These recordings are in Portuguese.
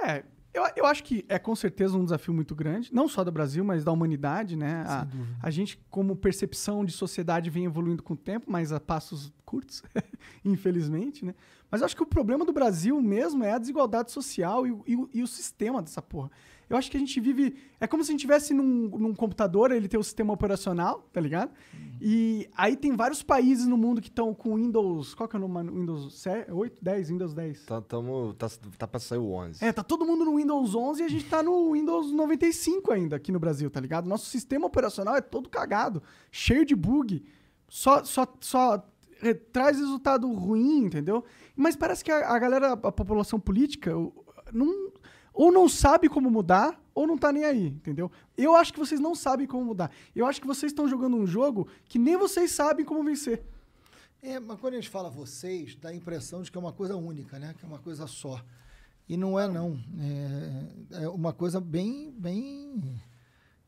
É, eu, eu acho que é com certeza um desafio muito grande, não só do Brasil, mas da humanidade, né? A, a, gente, como percepção de sociedade, vem evoluindo com o tempo, mas a passos curtos, infelizmente, né? Mas eu acho que o problema do Brasil mesmo é a desigualdade social e, e, e o sistema dessa porra. Eu acho que a gente vive. É como se a gente estivesse num, num computador, ele tem o um sistema operacional, tá ligado? Uhum. E aí tem vários países no mundo que estão com Windows. Qual que é o nome? Windows 7, 8, 10? Windows 10. Tá, tamo, tá, tá pra sair o 11. É, tá todo mundo no Windows 11 e a gente tá no Windows 95 ainda aqui no Brasil, tá ligado? Nosso sistema operacional é todo cagado, cheio de bug. Só, só, só é, traz resultado ruim, entendeu? Mas parece que a, a galera, a população política, não ou não sabe como mudar, ou não tá nem aí, entendeu? Eu acho que vocês não sabem como mudar. Eu acho que vocês estão jogando um jogo que nem vocês sabem como vencer. É, mas quando a gente fala vocês, dá a impressão de que é uma coisa única, né? Que é uma coisa só. E não é, não. É, é uma coisa bem, bem,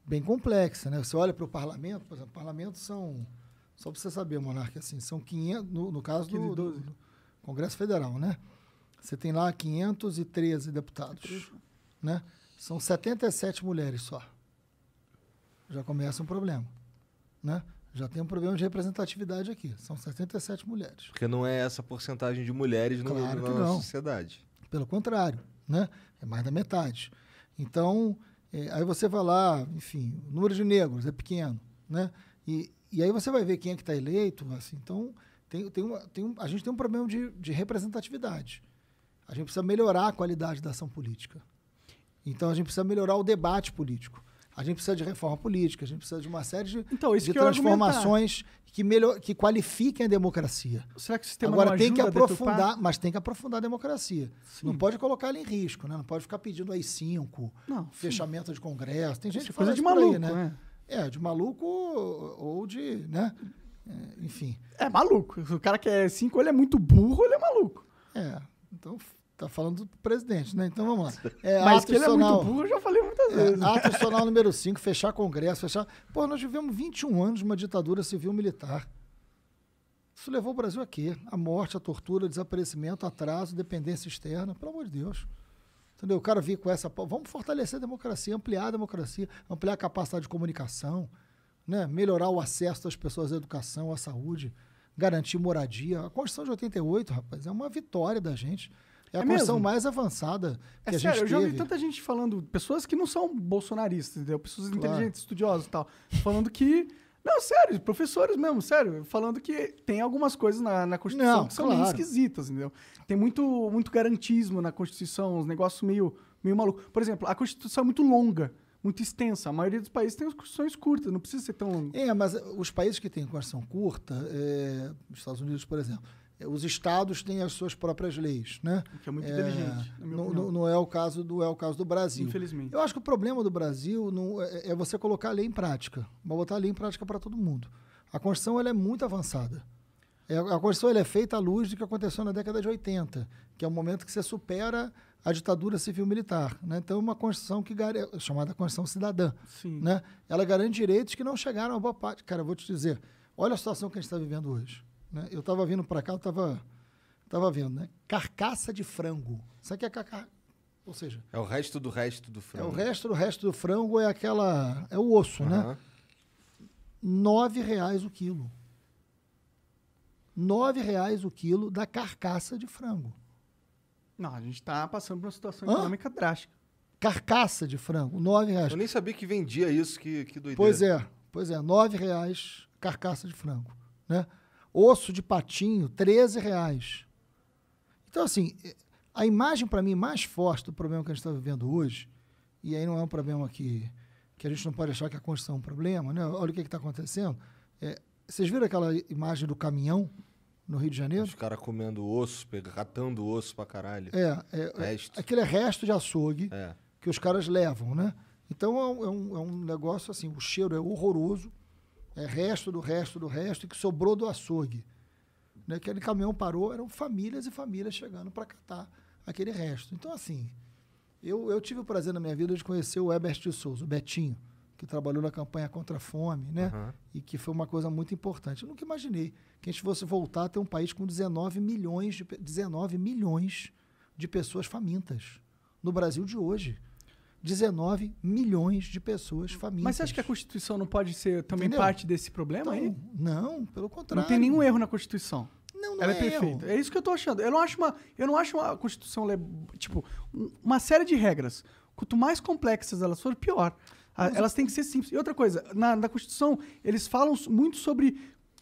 bem complexa, né? Você olha para o parlamento, por exemplo, o parlamento são, só para você saber, Monarca, assim, são 500, no, no caso do, do Congresso Federal, né? Você tem lá 513 deputados, né? São 77 mulheres só. Já começa um problema, né? Já tem um problema de representatividade aqui. São 77 mulheres. Porque não é essa porcentagem de mulheres no, claro na nossa sociedade. Pelo contrário, né? É mais da metade. Então, é, aí você vai lá, enfim, o número de negros é pequeno, né? E, e aí você vai ver quem é que está eleito. Assim, então, tem, tem, uma, tem um, a gente tem um problema de, de representatividade. A gente precisa melhorar a qualidade da ação política. Então a gente precisa melhorar o debate político. A gente precisa de reforma política, a gente precisa de uma série de, então, de transformações que, melhor, que qualifiquem a democracia. Será que o sistema Agora tem que aprofundar, mas tem que aprofundar a democracia. Sim. Não pode colocar ela em risco, né? Não pode ficar pedindo aí cinco, não, fechamento de congresso. Tem gente é que faz de maluco, aí, né? É. é, de maluco ou de, né? É, enfim. É maluco. O cara que é cinco, ele é muito burro, ele é maluco. É. Então, tá falando do presidente, né? Então vamos lá. É, Mas que ele é muito burro, já falei muitas é, vezes. Ato institucional número 5, fechar Congresso, fechar. Pô, nós vivemos 21 anos de uma ditadura civil-militar. Isso levou o Brasil a quê? A morte, a tortura, desaparecimento, atraso, dependência externa. Pelo amor de Deus. Entendeu? O cara vir com essa. Vamos fortalecer a democracia, ampliar a democracia, ampliar a capacidade de comunicação, né? melhorar o acesso das pessoas à educação, à saúde garantir moradia. A Constituição de 88, rapaz, é uma vitória da gente. É a é Constituição mais avançada é que é a sério, gente sério, eu já ouvi tanta gente falando, pessoas que não são bolsonaristas, entendeu? Pessoas claro. inteligentes, estudiosas e tal, falando que... Não, sério, professores mesmo, sério, falando que tem algumas coisas na, na Constituição não, que são claro. meio esquisitas, entendeu? Tem muito, muito garantismo na Constituição, uns negócios meio, meio maluco. Por exemplo, a Constituição é muito longa muito extensa. A maioria dos países tem constituições curtas, não precisa ser tão longo É, mas os países que têm constituição curta, é, os Estados Unidos, por exemplo, é, os estados têm as suas próprias leis, né? O que é muito é, inteligente. Não, é o caso do é o caso do Brasil. Infelizmente. Eu acho que o problema do Brasil não, é, é, você colocar a lei em prática, botar a lei em prática para todo mundo. A construção ela é muito avançada. É, a Constituição ela é feita à luz do que aconteceu na década de 80, que é o momento que você supera a ditadura civil-militar. Né? Então, é uma Constituição que gar... chamada Constituição Cidadã. Sim. Né? Ela garante direitos que não chegaram a boa parte. Cara, eu vou te dizer, olha a situação que a gente está vivendo hoje. Né? Eu estava vindo para cá, eu estava tava vendo, né? Carcaça de frango. Sabe o que é carcaça? Ou seja... É o resto do resto do frango. É o resto do resto do frango, é aquela... É o osso, uhum. né? Nove reais o quilo. Nove reais o quilo da carcaça de frango. Não, a gente está passando por uma situação Hã? econômica drástica. Carcaça de frango, nove reais. Eu nem sabia que vendia isso, que, que doideira. Pois é, pois é, nove reais carcaça de frango, né? Osso de patinho, 13 reais. Então, assim, é, a imagem para mim mais forte do problema que a gente está vivendo hoje, e aí não é um problema que, que a gente não pode achar que a Constituição é um problema, né? Olha o que está acontecendo. É, vocês viram aquela imagem do caminhão no Rio de Janeiro. Os caras comendo osso, catando osso pra caralho. É, é, é resto. aquele é resto de açougue é. que os caras levam, né? Então é, é um, é um negócio assim, o cheiro é horroroso, é resto do resto do resto que sobrou do açougue. Né? Aquele caminhão parou, eram famílias e famílias chegando para catar aquele resto. Então, assim, eu, eu tive o prazer na minha vida de conhecer o Herbert de Souza, o Betinho que trabalhou na campanha contra a fome, né? Uhum. E que foi uma coisa muito importante. Eu nunca imaginei que a gente fosse voltar a ter um país com 19 milhões de, 19 milhões de pessoas famintas no Brasil de hoje. 19 milhões de pessoas famintas. Mas você acha que a Constituição não pode ser também Entendeu? parte desse problema então, aí? Não, pelo contrário. Não tem nenhum erro na Constituição. Não, não Ela é, é perfeita. Erro. É isso que eu tô achando. Eu não acho uma, eu não acho uma Constituição é, tipo uma série de regras. Quanto mais complexas elas forem, pior. Ah, elas têm que ser simples. E outra coisa, na, na Constituição, eles falam muito sobre.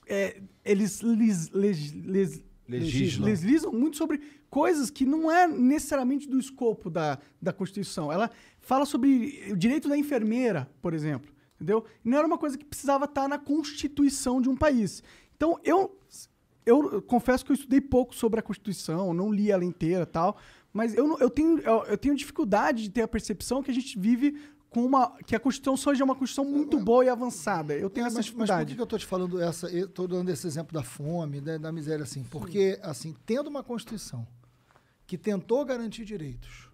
É, eles lis, lis, legislam. legislam muito sobre coisas que não é necessariamente do escopo da, da Constituição. Ela fala sobre o direito da enfermeira, por exemplo. Entendeu? Não era uma coisa que precisava estar na Constituição de um país. Então, eu, eu confesso que eu estudei pouco sobre a Constituição, não li ela inteira tal, mas eu, eu, tenho, eu, eu tenho dificuldade de ter a percepção que a gente vive com uma que a Constituição seja é uma Constituição muito boa e avançada. Eu tenho mas, essa dificuldade. Mas por que, que eu estou te falando essa, estou dando esse exemplo da fome, da, né, da miséria assim? Porque assim, tendo uma Constituição que tentou garantir direitos,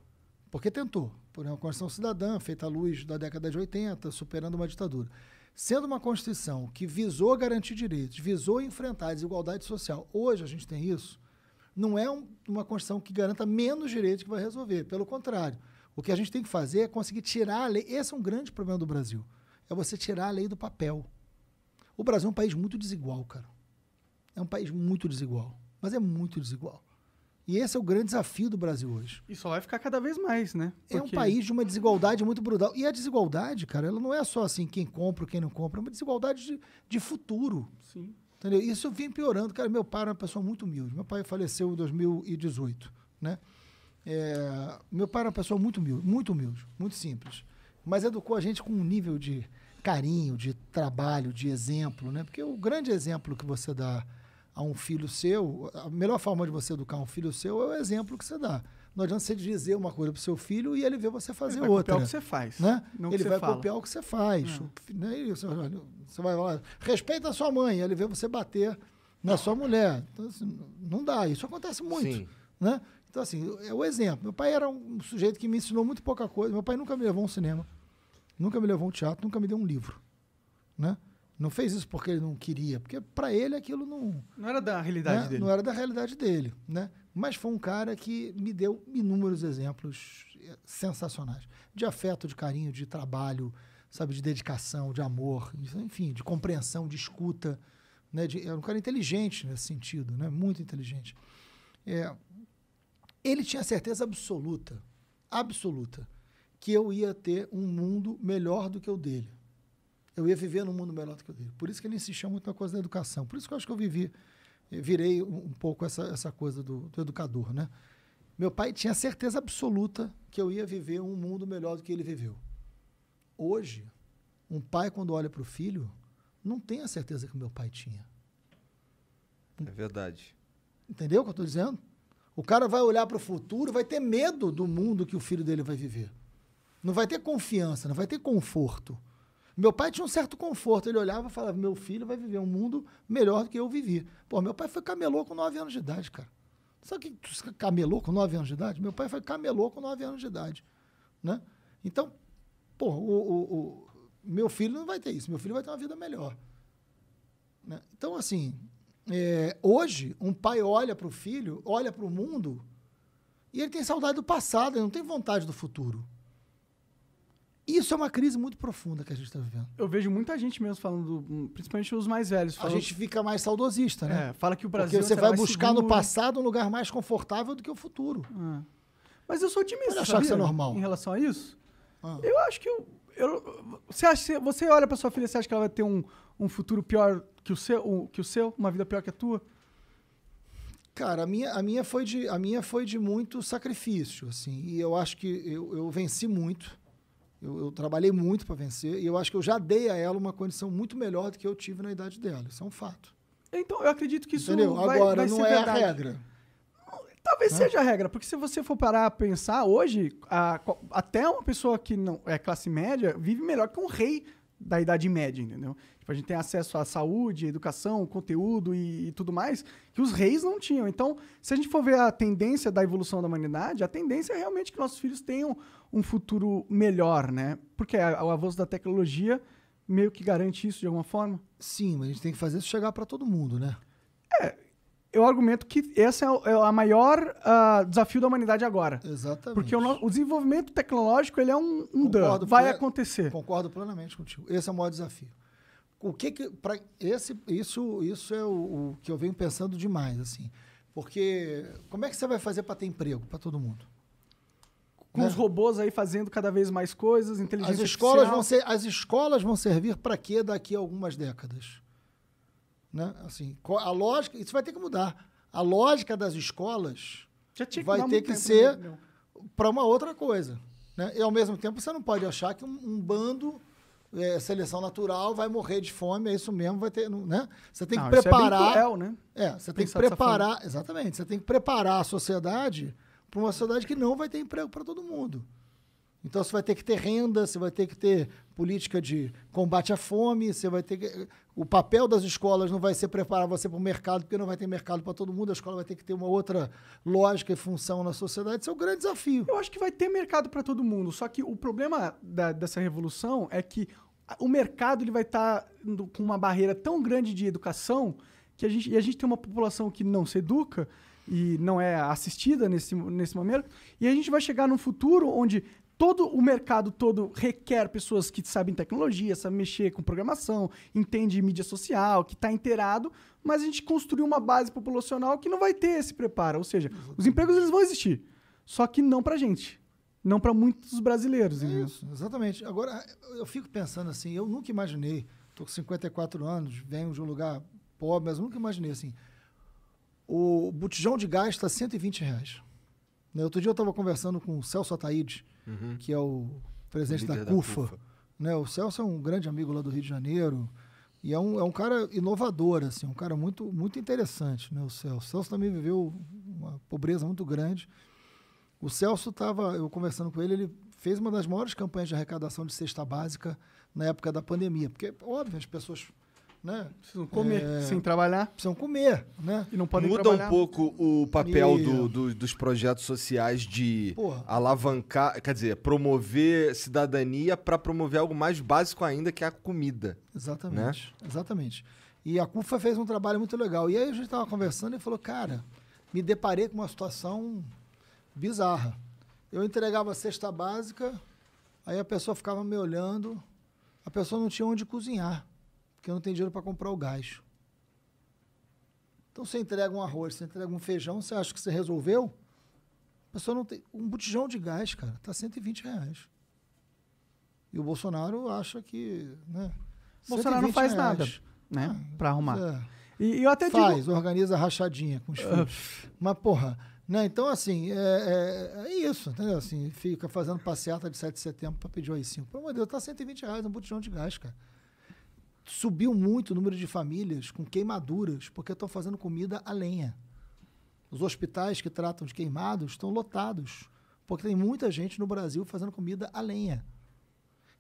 porque tentou, por uma Constituição cidadã feita à luz da década de 80, superando uma ditadura. Sendo uma Constituição que visou garantir direitos, visou enfrentar a desigualdade social, hoje a gente tem isso, não é um, uma Constituição que garanta menos direitos que vai resolver. Pelo contrário, o que a gente tem que fazer é conseguir tirar a lei. Esse é um grande problema do Brasil. É você tirar a lei do papel. O Brasil é um país muito desigual, cara. É um país muito desigual. Mas é muito desigual. E esse é o grande desafio do Brasil hoje. E só vai ficar cada vez mais, né? Porque... É um país de uma desigualdade muito brutal. E a desigualdade, cara, ela não é só assim quem compra, quem não compra, é uma desigualdade de, de futuro. Sim. Entendeu? Isso vem piorando. Cara, meu pai era uma pessoa muito humilde. Meu pai faleceu em 2018, né? É, meu pai era uma pessoa muito humilde, muito humilde, muito simples. Mas educou a gente com um nível de carinho, de trabalho, de exemplo, né? Porque o grande exemplo que você dá a um filho seu, a melhor forma de você educar um filho seu é o exemplo que você dá. Não adianta você dizer uma coisa pro seu filho e ele ver você fazer ele vai outra. Copiar o que você faz. Né? ele vai fala. copiar o que você faz. É. Né? Você vai falar, respeita a sua mãe, ele vê você bater na sua mulher. Então, assim, não dá, isso acontece muito. Sim. Né? Então, assim, é o exemplo. Meu pai era um sujeito que me ensinou muito pouca coisa. Meu pai nunca me levou a um cinema, nunca me levou a um teatro, nunca me deu um livro. Né? Não fez isso porque ele não queria, porque para ele aquilo não. Não era da realidade né? dele. Não era da realidade dele. Né? Mas foi um cara que me deu inúmeros exemplos sensacionais de afeto, de carinho, de trabalho, sabe, de dedicação, de amor, enfim, de compreensão, de escuta. Né? De, era um cara inteligente nesse sentido, né? muito inteligente. É, ele tinha certeza absoluta, absoluta, que eu ia ter um mundo melhor do que o dele. Eu ia viver num mundo melhor do que o dele. Por isso que ele insistia muito na coisa da educação. Por isso que eu acho que eu vivi, eh, virei um pouco essa, essa coisa do, do educador, né? Meu pai tinha certeza absoluta que eu ia viver um mundo melhor do que ele viveu. Hoje, um pai, quando olha para o filho, não tem a certeza que o meu pai tinha. É verdade. Entendeu o que eu estou dizendo? O cara vai olhar para o futuro, vai ter medo do mundo que o filho dele vai viver. Não vai ter confiança, não vai ter conforto. Meu pai tinha um certo conforto. Ele olhava e falava: Meu filho vai viver um mundo melhor do que eu vivi. Pô, meu pai foi camelô com 9 anos de idade, cara. Sabe que camelô com 9 anos de idade? Meu pai foi camelô com 9 anos de idade. Né? Então, pô, o, o, o meu filho não vai ter isso. Meu filho vai ter uma vida melhor. Né? Então, assim, é, hoje, um pai olha para o filho, olha para o mundo, e ele tem saudade do passado, ele não tem vontade do futuro. Isso é uma crise muito profunda que a gente está vivendo. Eu vejo muita gente mesmo falando, hum, principalmente os mais velhos. Falando, a gente fica mais saudosista, né? É, fala que o Brasil. Porque é você vai buscar seguro. no passado um lugar mais confortável do que o futuro. É. Mas eu sou otimista. Você acha que isso é normal. Em relação a isso? Ah. Eu acho que eu, eu, você, acha, você olha pra sua filha, você acha que ela vai ter um, um futuro pior que o, seu, um, que o seu? Uma vida pior que a tua? Cara, a minha, a minha, foi, de, a minha foi de muito sacrifício, assim. E eu acho que eu, eu venci muito. Eu, eu trabalhei muito para vencer. E eu acho que eu já dei a ela uma condição muito melhor do que eu tive na idade dela. Isso é um fato. Então, eu acredito que isso Vai, Agora, não é verdade. a regra. Talvez é. seja a regra, porque se você for parar a pensar hoje, a, até uma pessoa que não é classe média vive melhor que um rei da Idade Média, entendeu? Tipo, a gente tem acesso à saúde, educação, conteúdo e, e, tudo mais que os reis não tinham. Então, se a gente for ver a tendência da evolução da humanidade, a tendência é realmente que nossos filhos tenham um futuro melhor, né? Porque o avanço da tecnologia meio que garante isso de alguma forma. Sim, mas a gente tem que fazer isso chegar para todo mundo, né? É, eu argumento que esse é o, é o maior uh, desafio da humanidade agora. Exatamente. Porque o, o desenvolvimento tecnológico ele é um, um dano. Vai acontecer. Concordo plenamente contigo. Esse é o maior desafio. O que que esse, isso, isso é o, o, que eu venho pensando demais assim, porque como é que você vai fazer para ter emprego para todo mundo? Com né? os robôs aí fazendo cada vez mais coisas, inteligência as escolas artificial. vão ser, as escolas vão servir para quê daqui a algumas décadas? Né? Assim, a lógica, isso vai ter que mudar. A lógica das escolas vai ter que ser né, para uma outra coisa. Né? E, ao mesmo tempo, você não pode achar que um, um bando é, seleção natural vai morrer de fome, é isso mesmo, vai ter, né? Você tem não, que é preparar, é, cruel, né? é, você Pensar tem que preparar, exatamente, você tem que preparar a sociedade para uma sociedade que não vai ter emprego para todo mundo. Então você vai ter que ter renda, você vai ter que ter política de combate à fome, você vai ter que... o papel das escolas não vai ser preparar você para o mercado, porque não vai ter mercado para todo mundo, a escola vai ter que ter uma outra lógica e função na sociedade. Esse é um grande desafio. Eu acho que vai ter mercado para todo mundo, só que o problema da, dessa revolução é que o mercado ele vai estar tá com uma barreira tão grande de educação que a gente, e a gente tem uma população que não se educa e não é assistida nesse, nesse momento, e a gente vai chegar num futuro onde todo o mercado todo requer pessoas que sabem tecnologia, sabem mexer com programação, entende mídia social, que está inteirado, mas a gente construiu uma base populacional que não vai ter esse preparo. Ou seja, os empregos eles vão existir, só que não para gente. Não para muitos brasileiros. É entendeu? isso, exatamente. Agora, eu fico pensando assim, eu nunca imaginei, estou com 54 anos, venho de um lugar pobre, mas eu nunca imaginei assim, o botijão de gás está 120 reais. Né? Outro dia eu estava conversando com o Celso Ataíde, uhum. que é o presidente o da, CUFA, CUFA. Né? O Celso é um grande amigo lá do Rio de Janeiro. E é um, é um cara inovador, assim, um cara muito, muito interessante, né, o Celso. O Celso também viveu uma pobreza muito grande. O Celso estava, eu conversando com ele, ele fez uma das maiores campanhas de arrecadação de cesta básica na época da pandemia, porque, óbvio, as pessoas né? Precisam comer é, sem trabalhar. Precisam comer, né? E não podem Muda trabalhar. um pouco o papel e... do, do, dos projetos sociais de Porra. alavancar, quer dizer, promover cidadania para promover algo mais básico ainda, que é a comida. Né? Exatamente, né? exatamente. E a CUFA fez um trabalho muito legal. E aí a gente estava conversando e falou, cara, me deparei com uma situação bizarra. Eu entregava a cesta básica, aí a pessoa ficava me olhando, a pessoa não tinha onde cozinhar porque não tem dinheiro para comprar o gás. Então você entrega um arroz, você entrega um feijão, você acha que você resolveu? A pessoa não tem. Um botijão de gás, cara, tá 120 reais. E o Bolsonaro acha que. Né, Bolsonaro não faz reais. nada, né? Ah, para arrumar. É. E, eu até faz, digo... organiza rachadinha com os filhos. Mas, porra. Né? Então, assim, é, é, é, isso, entendeu? Assim, fica fazendo passeata de 7 de setembro para pedir o AI-5. Pelo amor de Deus, tá 120 reais um botijão de gás, cara. Subiu muito o número de famílias com queimaduras, porque estão fazendo comida a lenha. Os hospitais que tratam de queimados estão lotados, porque tem muita gente no Brasil fazendo comida a lenha.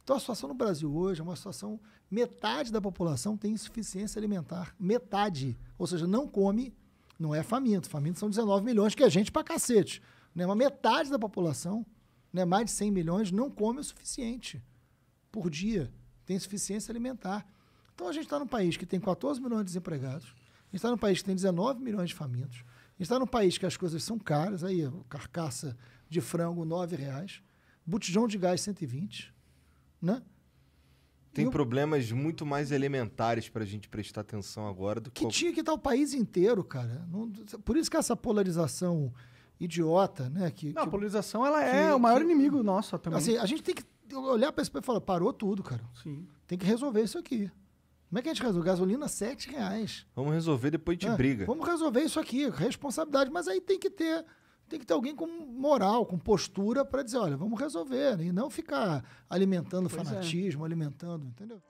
Então a situação no Brasil hoje é uma situação metade da população tem insuficiência alimentar, metade, ou seja, não come, não é faminto. Faminto são 19 milhões que é gente pra cacete, né? Uma metade da população, né, mais de 100 milhões não come o suficiente por dia, tem insuficiência alimentar. Então a gente está num país que tem 14 milhões de desempregados, a gente está num país que tem 19 milhões de famintos, a gente está num país que as coisas são caras, aí carcaça de frango R$ reais, botijão de gás 120, né? Tem eu... problemas muito mais elementares para a gente prestar atenção agora do que. Que qual... tinha que estar tá o país inteiro, cara. Não... Por isso que essa polarização idiota, né? Que, Não, que... a polarização ela é que... o maior inimigo nosso também. Assim, a gente tem que olhar para esse e falar: parou tudo, cara. Sim. Tem que resolver isso aqui. Como é que a gente resolve? Gasolina, sete reais. Vamos resolver, depois de é, briga. Vamos resolver isso aqui, responsabilidade. Mas aí tem que ter tem que ter alguém com moral, com postura para dizer, olha, vamos resolver. Né? E não ficar alimentando pois é. fanatismo, é. alimentando, entendeu?